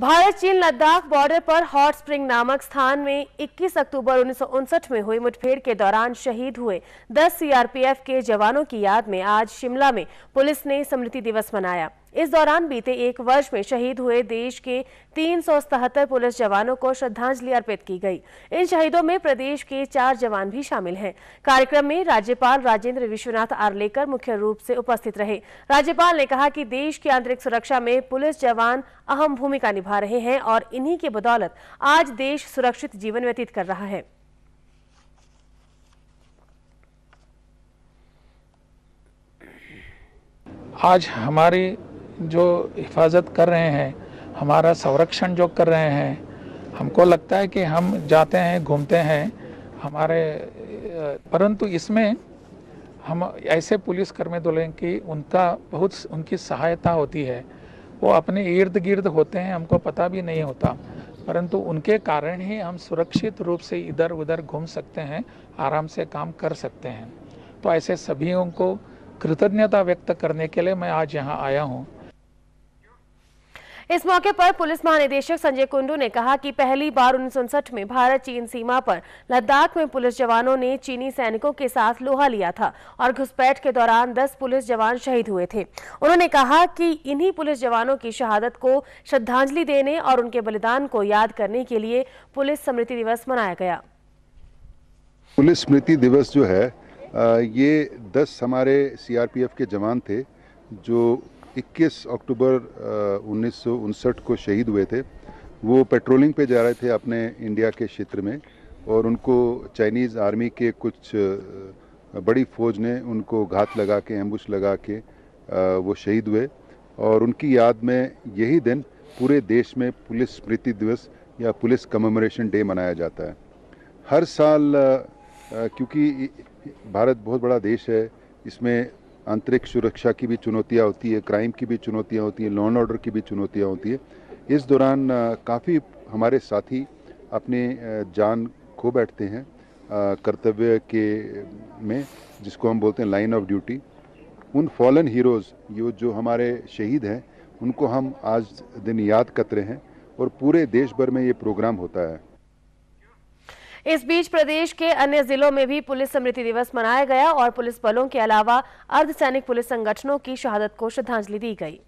भारत चीन लद्दाख बॉर्डर पर hot spring नामक स्थान में 21 अक्टूबर उन्नीस में हुई मुठभेड़ के दौरान शहीद हुए 10 सीआरपीएफ के जवानों की याद में आज शिमला में पुलिस ने स्मृति दिवस मनाया इस दौरान बीते एक वर्ष में शहीद हुए देश के तीन पुलिस जवानों को श्रद्धांजलि अर्पित की गई इन शहीदों में प्रदेश के चार जवान भी शामिल हैं कार्यक्रम में राज्यपाल राजेंद्र विश्वनाथ आर्लेकर मुख्य रूप से उपस्थित रहे राज्यपाल ने कहा कि देश की आंतरिक सुरक्षा में पुलिस जवान अहम भूमिका निभा रहे हैं और इन्हीं की बदौलत आज देश सुरक्षित जीवन व्यतीत कर रहा है आज हमारी जो हिफाजत कर रहे हैं हमारा संरक्षण जो कर रहे हैं हमको लगता है कि हम जाते हैं घूमते हैं हमारे परंतु इसमें हम ऐसे पुलिस कर्मी दोलन कि उनका बहुत उनकी सहायता होती है वो अपने इर्द गिर्द होते हैं हमको पता भी नहीं होता परंतु उनके कारण ही हम सुरक्षित रूप से इधर उधर घूम सकते हैं आराम से काम कर सकते हैं तो ऐसे सभी को कृतज्ञता व्यक्त करने के लिए मैं आज यहाँ आया हूँ इस मौके पर पुलिस महानिदेशक संजय कुंडू ने कहा कि पहली बार उन्नीस में भारत चीन सीमा पर लद्दाख में पुलिस जवानों ने चीनी सैनिकों के साथ लोहा लिया था और घुसपैठ के दौरान दस पुलिस जवान शहीद हुए थे उन्होंने कहा कि इन्हीं पुलिस जवानों की शहादत को श्रद्धांजलि देने और उनके बलिदान को याद करने के लिए पुलिस स्मृति दिवस मनाया गया पुलिस स्मृति दिवस जो है ये दस हमारे सी के जवान थे जो 21 अक्टूबर उन्नीस को शहीद हुए थे वो पेट्रोलिंग पे जा रहे थे अपने इंडिया के क्षेत्र में और उनको चाइनीज़ आर्मी के कुछ बड़ी फ़ौज ने उनको घात लगा के एम्बुश लगा के वो शहीद हुए और उनकी याद में यही दिन पूरे देश में पुलिस स्मृति दिवस या पुलिस कमेमोरेशन डे मनाया जाता है हर साल क्योंकि भारत बहुत बड़ा देश है इसमें आंतरिक सुरक्षा की भी चुनौतियाँ होती है क्राइम की भी चुनौतियाँ होती हैं लॉ एंड ऑर्डर की भी चुनौतियाँ होती है इस दौरान काफ़ी हमारे साथी अपने जान खो बैठते हैं कर्तव्य के में जिसको हम बोलते हैं लाइन ऑफ ड्यूटी उन फॉलन हीरोज़ यो जो हमारे शहीद हैं उनको हम आज दिन याद रहे हैं और पूरे देश भर में ये प्रोग्राम होता है इस बीच प्रदेश के अन्य जिलों में भी पुलिस स्मृति दिवस मनाया गया और पुलिस बलों के अलावा अर्धसैनिक पुलिस संगठनों की शहादत को श्रद्धांजलि दी गई